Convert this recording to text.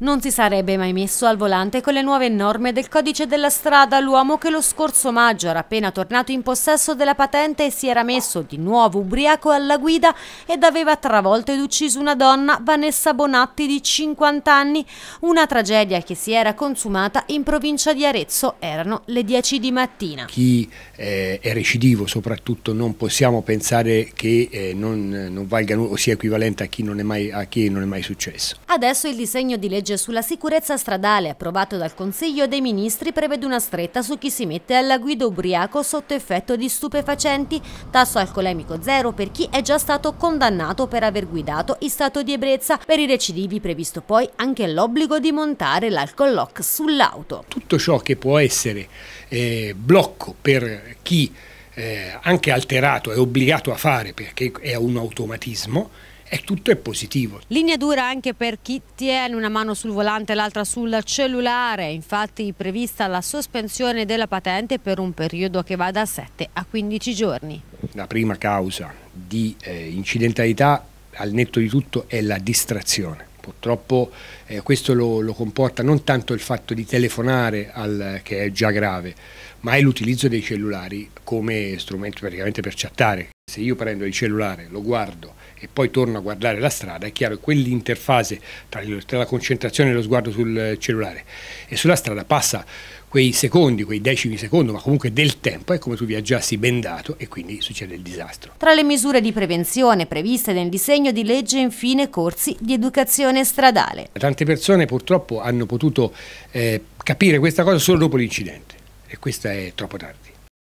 Non si sarebbe mai messo al volante con le nuove norme del codice della strada l'uomo che lo scorso maggio era appena tornato in possesso della patente e si era messo di nuovo ubriaco alla guida ed aveva travolto ed ucciso una donna, Vanessa Bonatti di 50 anni, una tragedia che si era consumata in provincia di Arezzo, erano le 10 di mattina. Chi eh, è recidivo soprattutto non possiamo pensare che eh, non, non valga o sia equivalente a chi non è mai, non è mai successo. Adesso il disegno di legge legge sulla sicurezza stradale approvato dal Consiglio dei Ministri prevede una stretta su chi si mette alla guida ubriaco sotto effetto di stupefacenti, tasso alcolemico zero per chi è già stato condannato per aver guidato in stato di ebbrezza, per i recidivi previsto poi anche l'obbligo di montare l'alcol lock sull'auto. Tutto ciò che può essere eh, blocco per chi eh, anche alterato è obbligato a fare perché è un automatismo è tutto è positivo. Linea dura anche per chi tiene una mano sul volante e l'altra sul cellulare, infatti prevista la sospensione della patente per un periodo che va da 7 a 15 giorni. La prima causa di eh, incidentalità al netto di tutto è la distrazione. Purtroppo eh, questo lo, lo, comporta non tanto il fatto di telefonare, al, che è già grave, ma è l'utilizzo dei cellulari come strumento praticamente per chattare. Se io prendo il cellulare, lo guardo e poi torno a guardare la strada, è chiaro che quell'interfase tra, la concentrazione e lo sguardo sul cellulare e sulla strada passa quei secondi, quei decimi secondi, ma comunque del tempo, è come se tu viaggiassi bendato e quindi succede il disastro. Tra le misure di prevenzione previste nel disegno di legge, infine, corsi di educazione stradale. Tante persone purtroppo hanno potuto eh, capire questa cosa solo dopo l'incidente e questo è troppo tardi.